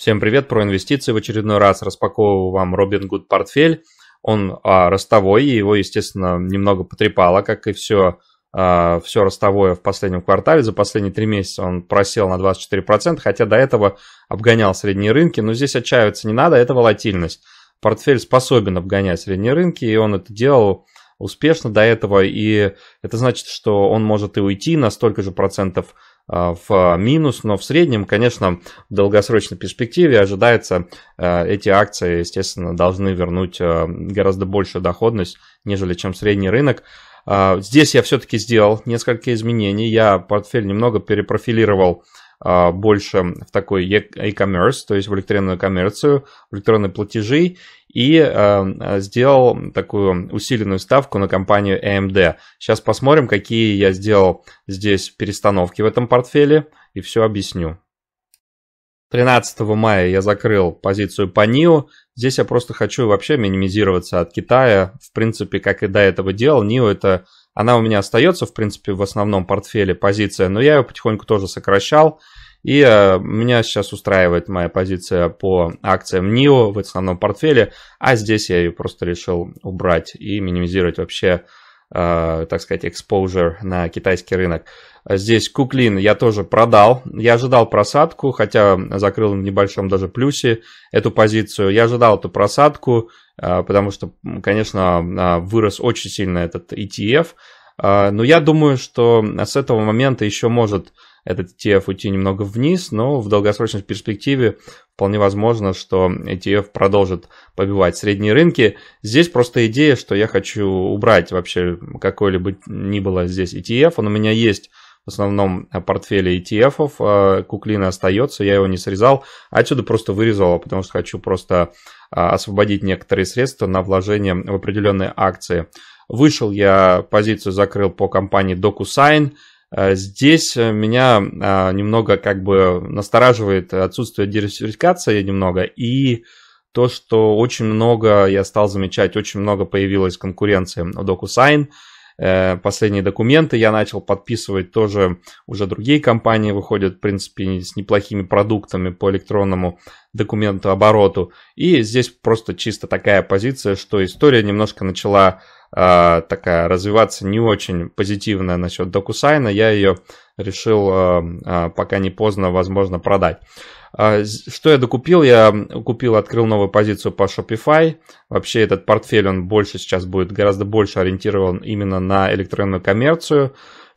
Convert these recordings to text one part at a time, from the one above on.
Всем привет, про инвестиции в очередной раз распаковываю вам Робин Гуд портфель. Он а, ростовой, его, естественно, немного потрепало, как и все, а, все ростовое в последнем квартале. За последние три месяца он просел на 24%, хотя до этого обгонял средние рынки. Но здесь отчаиваться не надо, это волатильность. Портфель способен обгонять средние рынки, и он это делал успешно до этого. И это значит, что он может и уйти на столько же процентов – а, в минус, но в среднем, конечно, в долгосрочной перспективе ожидается, а, эти акции, естественно, должны вернуть а, гораздо большую доходность, нежели чем средний рынок. Здесь я все-таки сделал несколько изменений. Я портфель немного перепрофилировал а, больше в такой e-commerce, то есть в электронную коммерцию, в электронные платежи, и а, а, сделал такую усиленную ставку на компанию AMD. Сейчас посмотрим, какие я сделал здесь перестановки в этом портфеле, и все объясню. 13 мая я закрыл позицию по NIO. Здесь я просто хочу вообще минимизироваться от Китая. В принципе, как и до этого делал, NIO это она у меня остается, в принципе, в основном портфеле позиция, но я ее потихоньку тоже сокращал. И э, меня сейчас устраивает моя позиция по акциям NIO в основном портфеле, а здесь я ее просто решил убрать и минимизировать вообще Э, так сказать, exposure на китайский рынок. Здесь Куклин я тоже продал. Я ожидал просадку, хотя закрыл в небольшом даже плюсе эту позицию. Я ожидал эту просадку, э, потому что, конечно, э, вырос очень сильно этот ETF. Но я думаю, что с этого момента еще может этот ETF уйти немного вниз, но в долгосрочной перспективе вполне возможно, что ETF продолжит побивать средние рынки. Здесь просто идея, что я хочу убрать вообще какой-либо ни было здесь ETF. Он у меня есть в основном портфеле ETF-ов. А, куклина остается, я его не срезал. А отсюда просто вырезал, потому что хочу просто а, освободить некоторые средства на вложение в определенные акции. Вышел я, позицию закрыл по компании DocuSign. Э, здесь э, меня а, немного как бы настораживает отсутствие диверсификации немного и то, что очень много, я стал замечать, очень много появилось конкуренции у DocuSign. Э, последние документы я начал подписывать тоже, уже другие компании выходят, в принципе, с неплохими продуктами по электронному документу обороту. И здесь просто чисто такая позиция, что история немножко начала э, такая развиваться не очень позитивная насчет докусайна, я ее решил э, э, пока не поздно, возможно, продать. Что я докупил? Я купил, открыл новую позицию по Shopify. Вообще этот портфель, он больше сейчас будет, гораздо больше ориентирован именно на электронную коммерцию.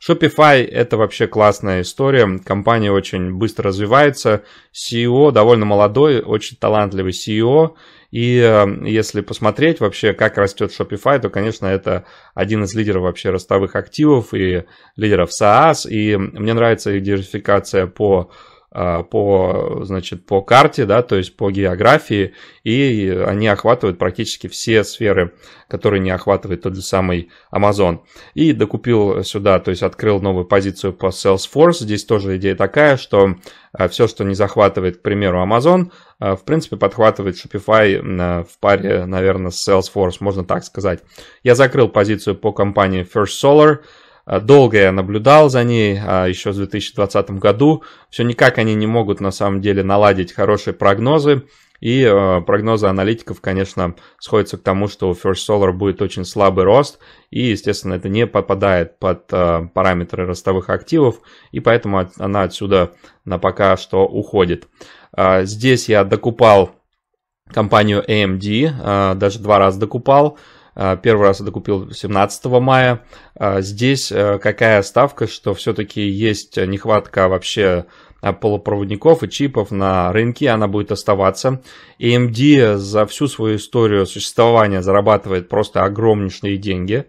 Shopify это вообще классная история. Компания очень быстро развивается. CEO довольно молодой, очень талантливый CEO. И э, если посмотреть вообще, как растет Shopify, то, конечно, это один из лидеров вообще ростовых активов и лидеров SaaS. И мне нравится их диверсификация по Э, по, значит, по карте, да, то есть по географии, и они охватывают практически все сферы, которые не охватывает тот же самый Amazon. И докупил сюда, то есть открыл новую позицию по Salesforce. Здесь тоже идея такая, что э, все, что не захватывает, к примеру, Amazon, э, в принципе, подхватывает Shopify в паре, наверное, с Salesforce, можно так сказать. Я закрыл позицию по компании First Solar, а, долго я наблюдал за ней, еще в 2020 году. Все никак они не могут на самом деле наладить хорошие прогнозы. И а, прогнозы аналитиков, конечно, сходятся к тому, что у First Solar будет очень слабый рост, и, естественно, это не попадает под а, параметры ростовых активов, и поэтому она отсюда на пока что уходит. Здесь я докупал компанию AMD, даже два раза докупал. А, первый раз я докупил 17 мая. А, здесь э, какая ставка, что все-таки есть нехватка вообще а, полупроводников и чипов на рынке, она будет оставаться. AMD за всю свою историю существования зарабатывает просто огромнейшие деньги.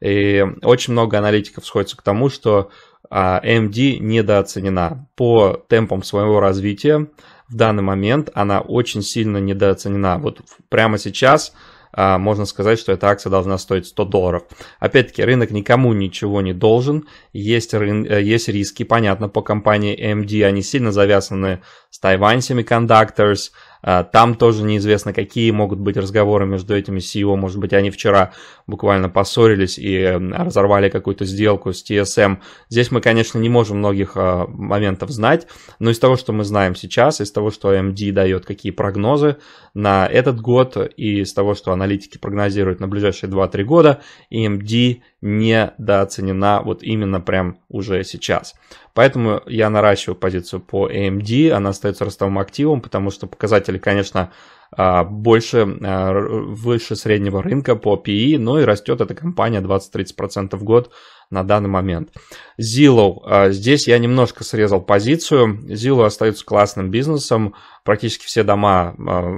И очень много аналитиков сходится к тому, что AMD недооценена по темпам своего развития. В данный момент она очень сильно недооценена. Вот прямо сейчас а, можно сказать, что эта акция должна стоить 100 долларов. Опять-таки, рынок никому ничего не должен, есть, рын... Э, есть риски, понятно, по компании AMD они сильно завязаны с Taiwan Semiconductors, а, там тоже неизвестно, какие могут быть разговоры между этими CEO. Может быть, они вчера буквально поссорились и э, разорвали какую-то сделку с TSM. Здесь мы, конечно, не можем многих а, моментов знать, но из того, что мы знаем сейчас, из того, что AMD дает какие прогнозы на этот год и из того, что аналитики прогнозируют на ближайшие 2-3 года, AMD недооценена вот именно прям уже сейчас. Поэтому я наращиваю позицию по AMD, она остается ростовым активом, потому что показатели, конечно, а, больше, а, выше среднего рынка по PE, но и растет эта компания 20-30% в год на данный момент. Zillow. А, здесь я немножко срезал позицию. Zillow остается классным бизнесом. Практически все дома, а,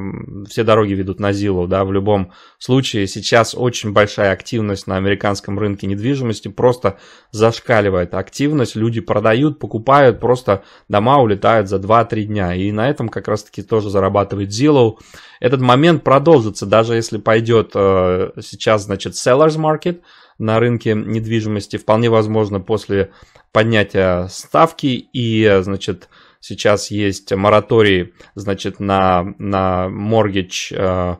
все дороги ведут на Zillow. Да, в любом случае сейчас очень большая активность на американском рынке недвижимости. Просто зашкаливает активность. Люди продают, покупают, просто дома улетают за 2-3 дня. И на этом как раз-таки тоже зарабатывает Zillow. Этот момент продолжится, даже если пойдет э, сейчас, значит, seller's market – на рынке недвижимости. Вполне возможно, после поднятия ставки и, значит, сейчас есть мораторий, значит, на, на mortgage э,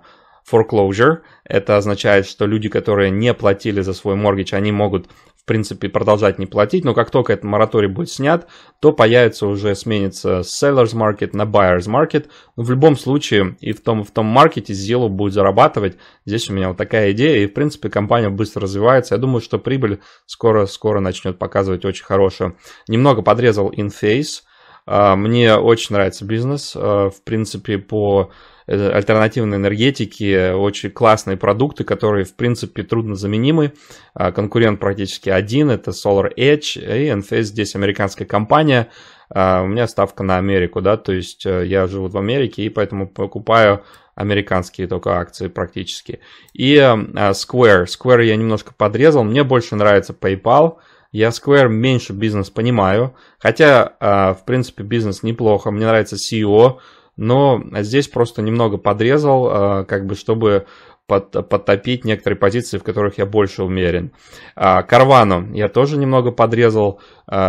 foreclosure. Это означает, что люди, которые не платили за свой моргич они могут принципе, продолжать не платить, но как только этот мораторий будет снят, то появится уже, сменится seller's market на buyer's market. Ну, в любом случае и в том, в том маркете Zillow будет зарабатывать. Здесь у меня вот такая идея, и, в принципе, компания быстро развивается. Я думаю, что прибыль скоро-скоро начнет показывать очень хорошую. Немного подрезал InFace, а, мне очень нравится бизнес. А, в принципе, по э, альтернативной энергетике очень классные продукты, которые, в принципе, трудно заменимы. А, конкурент практически один, это Solar Edge, и Enphase здесь американская компания. У меня ставка на Америку, да, то есть э, я живу в Америке, и поэтому покупаю американские только акции практически. И э, Square. Square я немножко подрезал, мне больше нравится PayPal, я Square меньше бизнес понимаю, хотя, а, в принципе, бизнес неплохо, мне нравится CEO, но здесь просто немного подрезал, а, как бы, чтобы подтопить некоторые позиции, в которых я больше умерен. А, Карвану я тоже немного подрезал.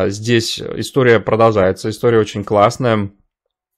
Здесь история продолжается, история очень классная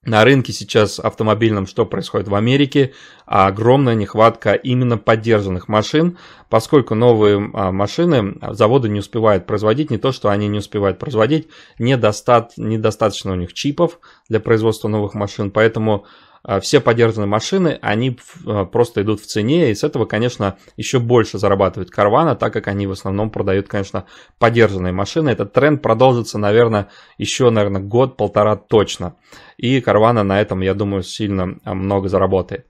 на рынке сейчас автомобильном, что происходит в Америке, огромная нехватка именно поддержанных машин, поскольку новые а, машины заводы не успевают производить, не то, что они не успевают производить, недостат, недостаточно у них чипов для производства новых машин, поэтому Э, все подержанные машины, они э, просто идут в цене, и с этого, конечно, еще больше зарабатывает Карвана, так как они в основном продают, конечно, подержанные машины. Этот тренд продолжится, наверное, еще, наверное, год-полтора точно. И Карвана на этом, я думаю, сильно э, много заработает.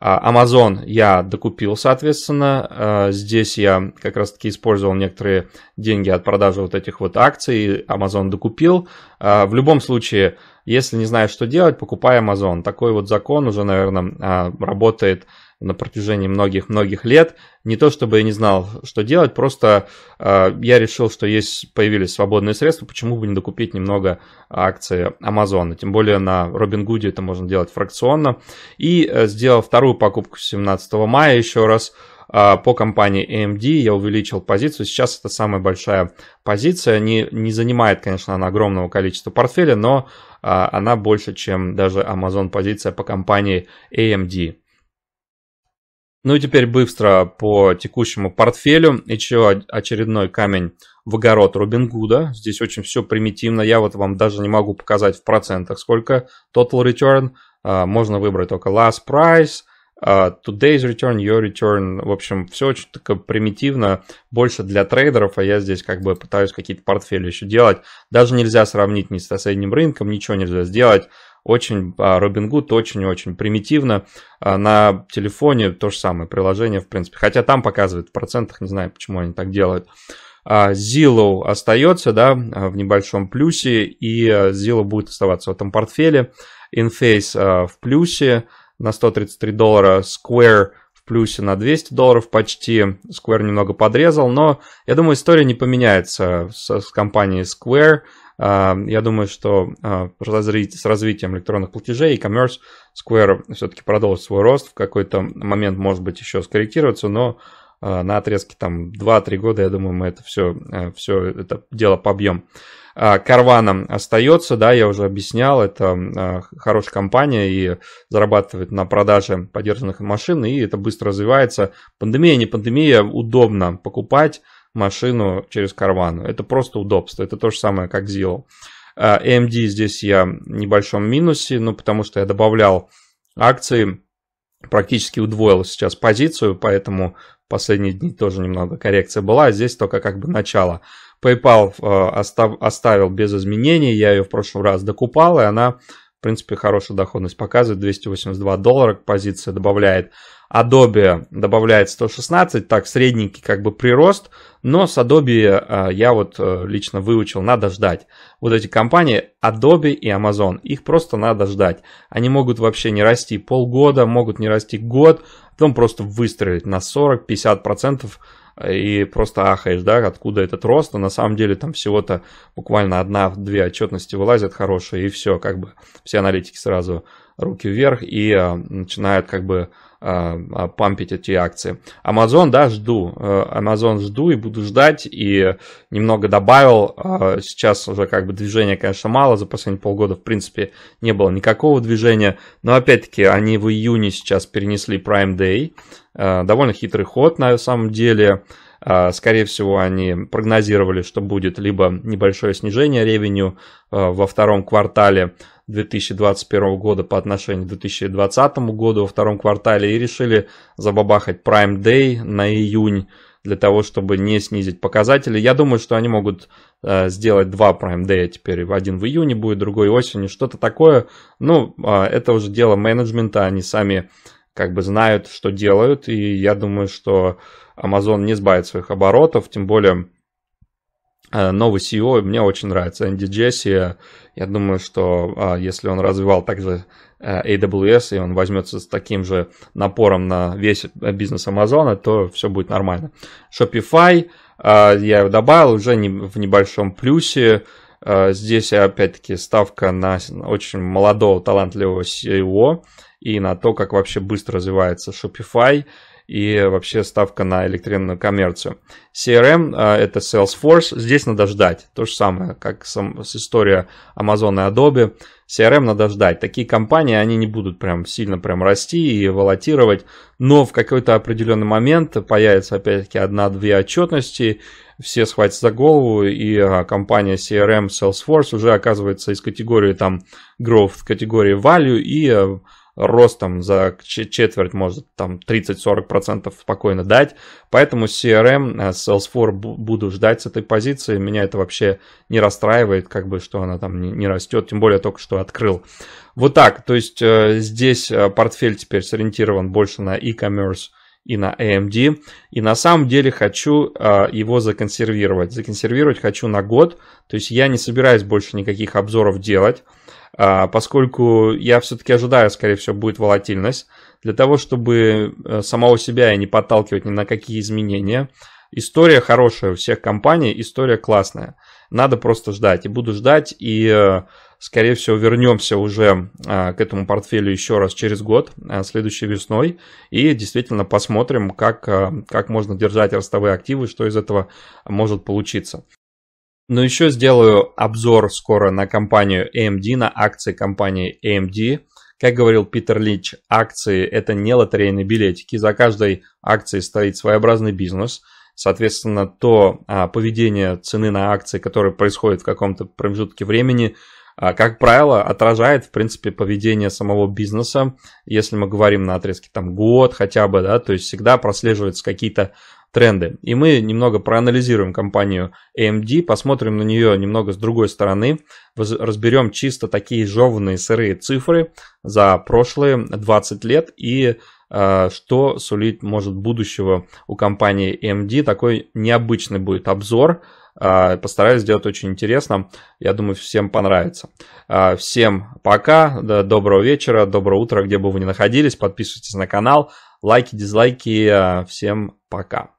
А, Amazon я докупил, соответственно. А, здесь я как раз-таки использовал некоторые деньги от продажи вот этих вот акций. Amazon докупил. А, в любом случае, если не знаешь, что делать, покупай Amazon. Такой вот закон уже, наверное, работает на протяжении многих-многих лет. Не то чтобы я не знал, что делать, просто э, я решил, что есть появились свободные средства, почему бы не докупить немного акции Амазона. Тем более на Робингуде это можно делать фракционно. И э, сделал вторую покупку 17 мая еще раз а, по компании AMD я увеличил позицию. Сейчас это самая большая позиция. Не, не занимает, конечно, она огромного количества портфеля, но а, она больше, чем даже Amazon позиция по компании AMD. Ну и теперь быстро по текущему портфелю. Еще очередной камень в огород Робин Гуда. Здесь очень все примитивно. Я вот вам даже не могу показать в процентах, сколько total return. А, можно выбрать только last price, Uh, today's return, your return, в общем, все очень так э, примитивно, больше для трейдеров, а я здесь как бы пытаюсь какие-то портфели еще делать. Даже нельзя сравнить ни с соседним рынком, ничего нельзя сделать. Очень а, Робин Гуд очень-очень примитивно. Uh, на телефоне то же самое приложение, в принципе. Хотя там показывает в процентах, не знаю, почему они так делают. Uh, Zillow остается, да, в небольшом плюсе, и э, Zillow будет оставаться в этом портфеле. Inface в плюсе, на 133 доллара, Square в плюсе на 200 долларов почти, Square немного подрезал, но я думаю, история не поменяется с, с компанией Square. А, я думаю, что а, с развитием электронных платежей и e commerce Square все-таки продолжит свой рост. В какой-то момент, может быть, еще скорректироваться, но а, на отрезке там 2-3 года, я думаю, мы это все, э, все это дело побьем. А, карваном остается, да, я уже объяснял, это а, хорошая компания и зарабатывает на продаже подержанных машин, и это быстро развивается. Пандемия, не пандемия, удобно покупать машину через карвану. Это просто удобство, это то же самое, как Zillow. А, AMD здесь я в небольшом минусе, ну, потому что я добавлял акции, практически удвоил сейчас позицию, поэтому последние дни тоже немного коррекция была, здесь только как бы начало. PayPal э, остав, оставил без изменений, я ее в прошлый раз докупал, и она, в принципе, хорошую доходность показывает, 282 доллара позиция добавляет. Adobe добавляет 116, так, средненький как бы прирост, но с Adobe э, я вот э, лично выучил, надо ждать. Вот эти компании Adobe и Amazon, их просто надо ждать. Они могут вообще не расти полгода, могут не расти год, потом просто выстрелить на 40-50% и просто ахаешь, да, откуда этот рост, а на самом деле там всего-то буквально одна-две отчетности вылазят хорошие, и все, как бы все аналитики сразу руки вверх и а, начинают как бы а, пампить эти акции. Amazon, да, жду. Э, Amazon жду и буду ждать. И немного добавил. А, сейчас уже как бы движения, конечно, мало. За последние полгода, в принципе, не было никакого движения. Но, опять-таки, они в июне сейчас перенесли Prime Day. Э, довольно хитрый ход, на самом деле. Э, скорее всего, они прогнозировали, что будет либо небольшое снижение ревеню во втором квартале, 2021 года по отношению к 2020 году во втором квартале и решили забабахать Prime Day на июнь для того, чтобы не снизить показатели. Я думаю, что они могут э, сделать два Prime Day а теперь. Один в июне будет, другой осенью, что-то такое. Ну, э, это уже дело менеджмента, они сами как бы знают, что делают, и я думаю, что Amazon не сбавит своих оборотов, тем более Э, новый CEO мне очень нравится. Энди Джесси, я думаю, что а, если он развивал также э, AWS, и он возьмется с таким же напором на весь бизнес Амазона, то все будет нормально. Shopify э, я добавил уже в небольшом плюсе. Здесь опять-таки ставка на очень молодого, талантливого CEO и на то, как вообще быстро развивается Shopify и вообще ставка на электронную коммерцию. CRM а, это Salesforce, здесь надо ждать. То же самое, как с история Amazon и Adobe. CRM надо ждать. Такие компании, они не будут прям сильно прям расти и волатировать, но в какой-то определенный момент появится опять-таки одна-две отчетности, все схватят за голову, и а, компания CRM Salesforce уже оказывается из категории там growth категории value, и а, ростом за четверть может там 30-40% спокойно дать. Поэтому CRM э, Salesforce буду ждать с этой позиции. Меня это вообще не расстраивает, как бы, что она там не, растет. Тем более только что открыл. Вот так. То есть э, здесь э, портфель теперь сориентирован больше на e-commerce и на AMD. И на самом деле хочу его законсервировать. Законсервировать хочу на год. То есть я не собираюсь больше никаких обзоров делать. А, поскольку я все-таки ожидаю, скорее всего, будет волатильность, для того, чтобы э, самого себя и не подталкивать ни на какие изменения. История хорошая у всех компаний, история классная. Надо просто ждать. И буду ждать, и, э, скорее всего, вернемся уже а, к этому портфелю еще раз через год, а, следующей весной, и действительно посмотрим, как, э, как можно держать ростовые активы, что из этого может получиться. Но еще сделаю обзор скоро на компанию AMD, на акции компании AMD. Как говорил Питер Лич, акции это не лотерейные билетики. За каждой акцией стоит своеобразный бизнес. Соответственно, то а, поведение цены на акции, которое происходит в каком-то промежутке времени, а, как правило, отражает, в принципе, поведение самого бизнеса. Если мы говорим на отрезке там год хотя бы, да, то есть всегда прослеживаются какие-то тренды. И мы немного проанализируем компанию AMD, посмотрим на нее немного с другой стороны, разберем чисто такие жеванные сырые цифры за прошлые 20 лет и э, что сулит может будущего у компании AMD. Такой необычный будет обзор. Э, постараюсь сделать очень интересно. Я думаю, всем понравится. Э, всем пока, доброго вечера, доброго утра, где бы вы ни находились. Подписывайтесь на канал, лайки, дизлайки. Всем пока.